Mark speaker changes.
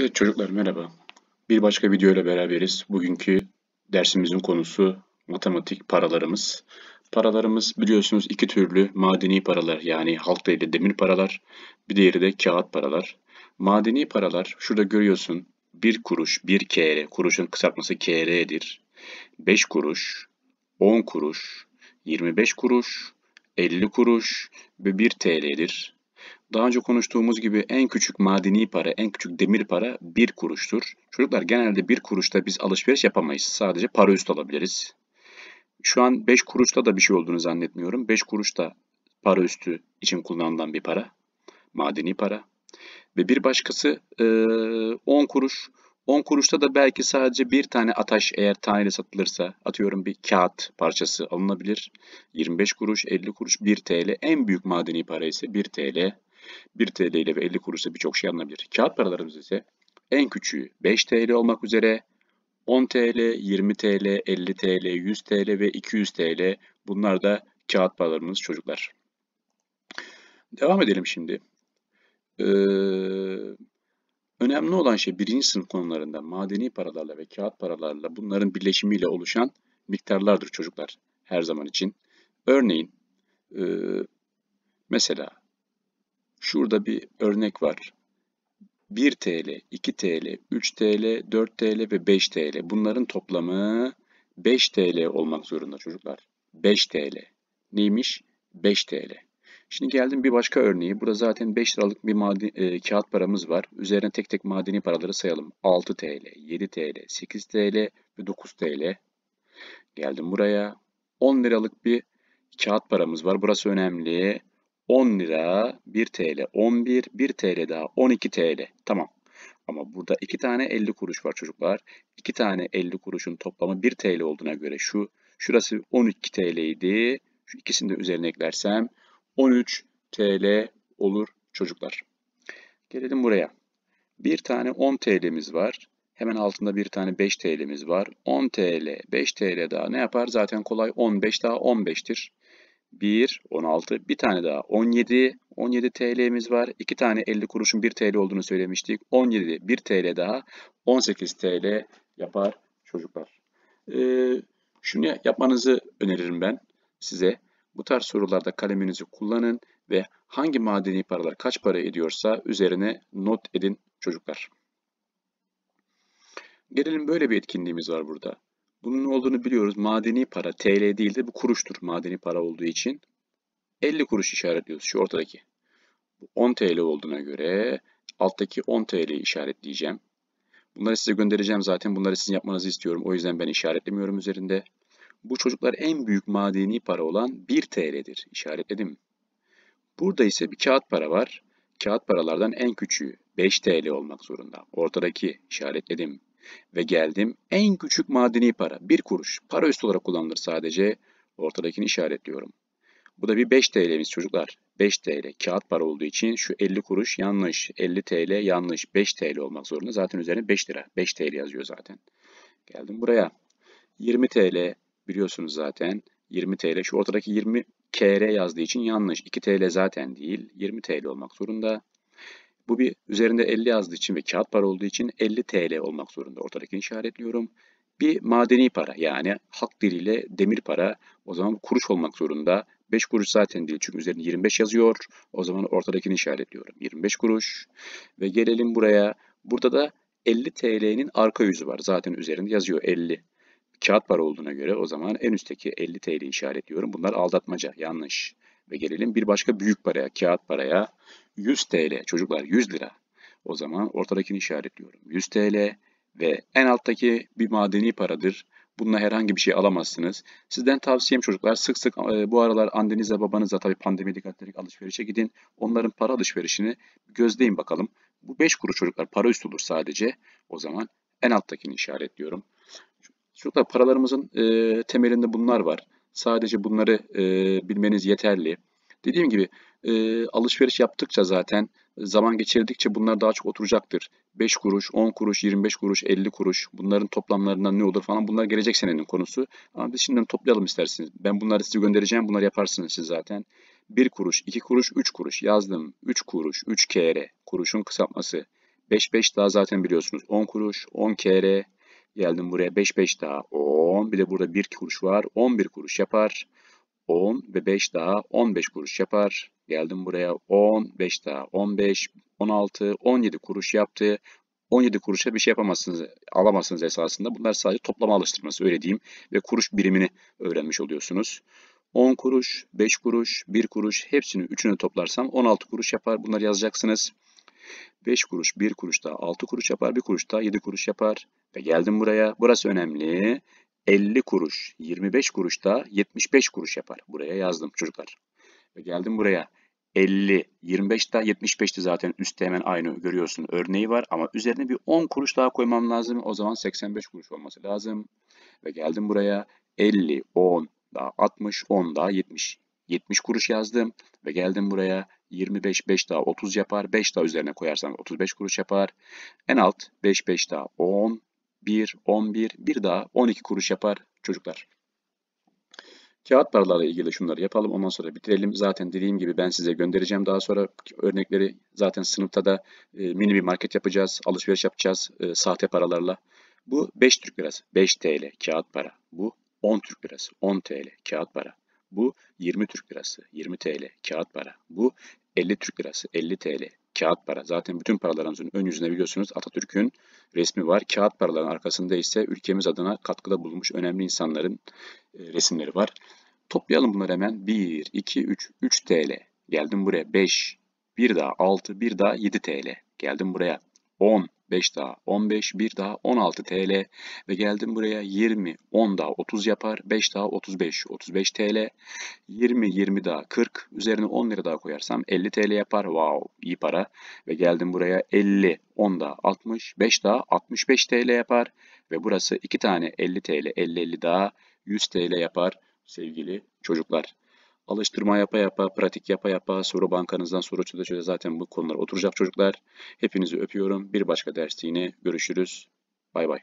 Speaker 1: Evet çocuklar merhaba. Bir başka video ile beraberiz. Bugünkü dersimizin konusu matematik paralarımız. Paralarımız biliyorsunuz iki türlü madeni paralar yani halk değerli demir paralar. Bir diğeri de kağıt paralar. Madeni paralar şurada görüyorsun Bir kuruş bir kere, kuruşun kısaltması kr'dir. Beş kuruş on kuruş yirmi beş kuruş elli kuruş ve 1 TL'dir. Daha önce konuştuğumuz gibi en küçük madeni para, en küçük demir para 1 kuruştur. Çocuklar genelde 1 kuruşta biz alışveriş yapamayız. Sadece para üst alabiliriz. Şu an 5 kuruşta da bir şey olduğunu zannetmiyorum. 5 kuruş da para üstü için kullanılan bir para. Madeni para. Ve bir başkası 10 kuruş. 10 kuruşta da belki sadece bir tane ataş eğer taneyle satılırsa atıyorum bir kağıt parçası alınabilir. 25 kuruş, 50 kuruş, 1 TL en büyük madeni para ise 1 TL 1 TL ile ve 50 kuruşla birçok şey alınabilir. Kağıt paralarımız ise en küçüğü 5 TL olmak üzere 10 TL, 20 TL, 50 TL, 100 TL ve 200 TL bunlar da kağıt paralarımız çocuklar. Devam edelim şimdi. Ee, önemli olan şey birinci sınıf konularında madeni paralarla ve kağıt paralarla bunların birleşimiyle oluşan miktarlardır çocuklar her zaman için. Örneğin e, mesela Şurada bir örnek var. 1 TL, 2 TL, 3 TL, 4 TL ve 5 TL. Bunların toplamı 5 TL olmak zorunda çocuklar. 5 TL. Neymiş? 5 TL. Şimdi geldim bir başka örneği. Burada zaten 5 liralık bir maden, e, kağıt paramız var. Üzerine tek tek madeni paraları sayalım. 6 TL, 7 TL, 8 TL ve 9 TL. Geldim buraya. 10 liralık bir kağıt paramız var. Burası önemli. 10 lira, 1 TL 11, 1 TL daha 12 TL. Tamam. Ama burada 2 tane 50 kuruş var çocuklar. 2 tane 50 kuruşun toplamı 1 TL olduğuna göre şu. Şurası 12 TL idi. Şu ikisini de üzerine eklersem 13 TL olur çocuklar. Gelelim buraya. Bir tane 10 TL'miz var. Hemen altında bir tane 5 TL'miz var. 10 TL, 5 TL daha ne yapar? Zaten kolay 15 daha 15'tir. 1, 16. Bir tane daha 17. 17 TL'miz var. 2 tane 50 kuruşun 1 TL olduğunu söylemiştik. 17, 1 TL daha 18 TL yapar çocuklar. Ee, şunu yapmanızı öneririm ben size. Bu tarz sorularda kaleminizi kullanın ve hangi madeni paralar kaç para ediyorsa üzerine not edin çocuklar. Gelelim böyle bir etkinliğimiz var burada. Bunun ne olduğunu biliyoruz. Madeni para TL değil de bu kuruştur madeni para olduğu için. 50 kuruş işaretliyoruz şu ortadaki. Bu 10 TL olduğuna göre alttaki 10 TL'yi işaretleyeceğim. Bunları size göndereceğim zaten. Bunları sizin yapmanızı istiyorum. O yüzden ben işaretlemiyorum üzerinde. Bu çocuklar en büyük madeni para olan 1 TL'dir. İşaretledim. Burada ise bir kağıt para var. Kağıt paralardan en küçüğü 5 TL olmak zorunda. Ortadaki işaretledim. Ve geldim en küçük madeni para. Bir kuruş. Para üstü olarak kullanılır sadece. Ortadakini işaretliyorum. Bu da bir 5 TL'miz çocuklar. 5 TL kağıt para olduğu için şu 50 kuruş yanlış. 50 TL yanlış. 5 TL olmak zorunda. Zaten üzerine 5 lira. 5 TL yazıyor zaten. Geldim buraya. 20 TL biliyorsunuz zaten. 20 TL. Şu ortadaki 20 KR yazdığı için yanlış. 2 TL zaten değil. 20 TL olmak zorunda. Bu bir üzerinde 50 yazdığı için ve kağıt para olduğu için 50 TL olmak zorunda. Ortadakini işaretliyorum. Bir madeni para yani halk diliyle demir para o zaman kuruş olmak zorunda. 5 kuruş zaten değil çünkü üzerinde 25 yazıyor. O zaman ortadakini işaretliyorum. 25 kuruş. Ve gelelim buraya. Burada da 50 TL'nin arka yüzü var. Zaten üzerinde yazıyor 50. Kağıt para olduğuna göre o zaman en üstteki 50 TL işaretliyorum. Bunlar aldatmaca. Yanlış. Ve gelelim bir başka büyük paraya, kağıt paraya. 100 TL. Çocuklar 100 lira. O zaman ortadakini işaretliyorum. 100 TL ve en alttaki bir madeni paradır. Bununla herhangi bir şey alamazsınız. Sizden tavsiyem çocuklar sık sık e, bu aralar annenize babanıza tabii pandemi dikkatlilik alışverişe gidin. Onların para alışverişini gözleyin bakalım. Bu 5 kuru çocuklar para üst olur sadece. O zaman en alttakini işaretliyorum. Çocuklar paralarımızın e, temelinde bunlar var. Sadece bunları e, bilmeniz yeterli. Dediğim gibi e, alışveriş yaptıkça zaten zaman geçirdikçe bunlar daha çok oturacaktır. 5 kuruş, 10 kuruş, 25 kuruş, 50 kuruş bunların toplamlarından ne olur falan bunlar gelecek senenin konusu. Ama biz şimdiden toplayalım isterseniz. Ben bunları size göndereceğim bunları yaparsınız siz zaten. 1 kuruş, 2 kuruş, 3 kuruş yazdım. 3 kuruş, 3 kere kuruşun kısaltması. 5-5 daha zaten biliyorsunuz. 10 kuruş, 10 kere, Geldim buraya 5 5 daha 10. Bir de burada 1 kuruş var. 11 kuruş yapar. 10 ve 5 daha 15 kuruş yapar. Geldim buraya 10, 5 daha 15, 16, 17 kuruş yaptı. 17 kuruşa bir şey yapamazsınız, alamazsınız esasında. Bunlar sadece toplama alıştırması öyle diyeyim ve kuruş birimini öğrenmiş oluyorsunuz. 10 kuruş, 5 kuruş, 1 kuruş hepsini üçünü toplarsam 16 kuruş yapar. Bunları yazacaksınız. 5 kuruş, 1 kuruş daha 6 kuruş yapar, 1 kuruş daha 7 kuruş yapar. Ve geldim buraya. Burası önemli. 50 kuruş, 25 kuruş da 75 kuruş yapar. Buraya yazdım çocuklar. Ve geldim buraya. 50, 25 da, 75'ti zaten üstte hemen aynı görüyorsun örneği var ama üzerine bir 10 kuruş daha koymam lazım. O zaman 85 kuruş olması lazım. Ve geldim buraya 50, 10 daha 60, 10 daha 70. 70 kuruş yazdım ve geldim buraya 25, 5 daha 30 yapar. 5 daha üzerine koyarsanız 35 kuruş yapar. En alt 5, 5 daha 10, 1, 11, 1 daha 12 kuruş yapar çocuklar. Kağıt paralarla ilgili şunları yapalım. Ondan sonra bitirelim. Zaten dediğim gibi ben size göndereceğim daha sonra örnekleri. Zaten sınıfta da e, mini bir market yapacağız. Alışveriş yapacağız e, sahte paralarla. Bu 5 Türk Lirası. 5 TL kağıt para. Bu 10 Türk Lirası. 10 TL kağıt para. Bu 20 Türk lirası, 20 TL, kağıt para. Bu 50 Türk lirası, 50 TL, kağıt para. Zaten bütün paralarımızın ön yüzünde biliyorsunuz Atatürk'ün resmi var. Kağıt paraların arkasında ise ülkemiz adına katkıda bulunmuş önemli insanların e, resimleri var. Toplayalım bunları hemen. 1, 2, 3, 3 TL. Geldim buraya 5, bir daha 6, bir daha 7 TL. Geldim buraya 10, 5 daha 15, 1 daha 16 TL ve geldim buraya 20, 10 daha 30 yapar, 5 daha 35, 35 TL, 20, 20 daha 40, üzerine 10 lira daha koyarsam 50 TL yapar, wow iyi para ve geldim buraya 50, 10 daha 60, 5 daha 65 TL yapar ve burası 2 tane 50 TL, 50-50 daha 100 TL yapar sevgili çocuklar. Alıştırma yapa yapa, pratik yapa yapa, soru bankanızdan soru çöze çöze zaten bu konular oturacak çocuklar. Hepinizi öpüyorum. Bir başka derste yine görüşürüz. Bay bay.